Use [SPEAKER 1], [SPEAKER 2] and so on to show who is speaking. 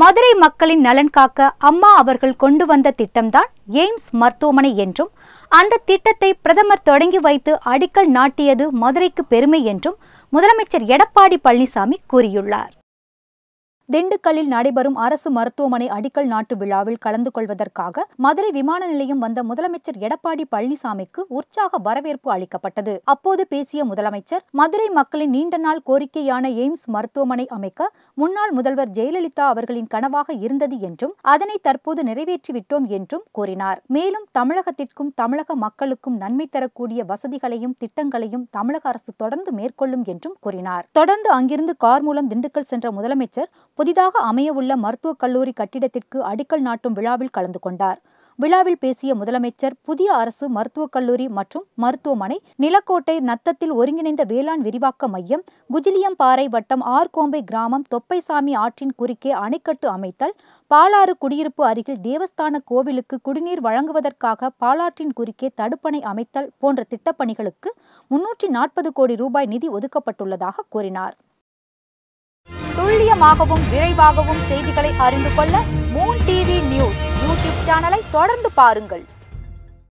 [SPEAKER 1] மதுரை மக்களின் நலன் காக்க அம்மா அவர்கள் கொண்டு வந்த திட்டம்தான் எய்ம்ஸ் மருத்துவமனை என்றும் அந்த திட்டத்தை பிரதமர் தொடங்கி வைத்து அடிக்கல் நாட்டியது மதுரைக்கு பெருமை என்றும் முதலமைச்சர் எடப்பாடி பழனிசாமி கூறியுள்ளார் திண்டுக்கல்லில் நடைபெறும் அரசு மருத்துவமனை அடிக்கல் நாட்டு விழாவில் கலந்து கொள்வதற்காக மதுரை விமான நிலையம் வந்த முதலமைச்சர் எடப்பாடி பழனிசாமிக்கு உற்சாக வரவேற்பு அளிக்கப்பட்டது அப்போது பேசிய முதலமைச்சர் மதுரை மக்களின் நீண்ட நாள் கோரிக்கையான எய்ம்ஸ் மருத்துவமனை அமைக்க முன்னாள் முதல்வர் ஜெயலலிதா அவர்களின் கனவாக இருந்தது என்றும் அதனை தற்போது நிறைவேற்றிவிட்டோம் என்றும் கூறினார் மேலும் தமிழகத்திற்கும் தமிழக மக்களுக்கும் நன்மை தரக்கூடிய வசதிகளையும் திட்டங்களையும் தமிழக அரசு தொடர்ந்து மேற்கொள்ளும் என்றும் கூறினார் தொடர்ந்து அங்கிருந்து கார் மூலம் திண்டுக்கல் சென்ற முதலமைச்சர் புதிதாக அமையவுள்ள மருத்துவக் கல்லூரி கட்டிடத்திற்கு அடிக்கல் நாட்டும் விழாவில் கலந்து கொண்டார் விழாவில் பேசிய முதலமைச்சர் புதிய அரசு மருத்துவக் கல்லூரி மற்றும் மருத்துவமனை நிலக்கோட்டை நத்தத்தில் ஒருங்கிணைந்த வேளாண் விரிவாக்க மையம் குஜிலியம்பாறை வட்டம் ஆர்கோம்பை கிராமம் தொப்பைசாமி ஆற்றின் குறுக்கே அணைக்கட்டு அமைத்தல் பாலாறு குடியிருப்பு அருகில் தேவஸ்தான கோவிலுக்கு குடிநீர் வழங்குவதற்காக பாலாற்றின் குறுக்கே தடுப்பணை அமைத்தல் போன்ற திட்டப்பணிகளுக்கு முன்னூற்றி நாற்பது கோடி ரூபாய் நிதி ஒதுக்கப்பட்டுள்ளதாக கூறினார் துல்லியமாகவும் விரைவாகவும் செய்திகளை அறிந்து கொள்ள மூன் டிவி நியூஸ் யூடியூப் சேனலை தொடர்ந்து பாருங்கள்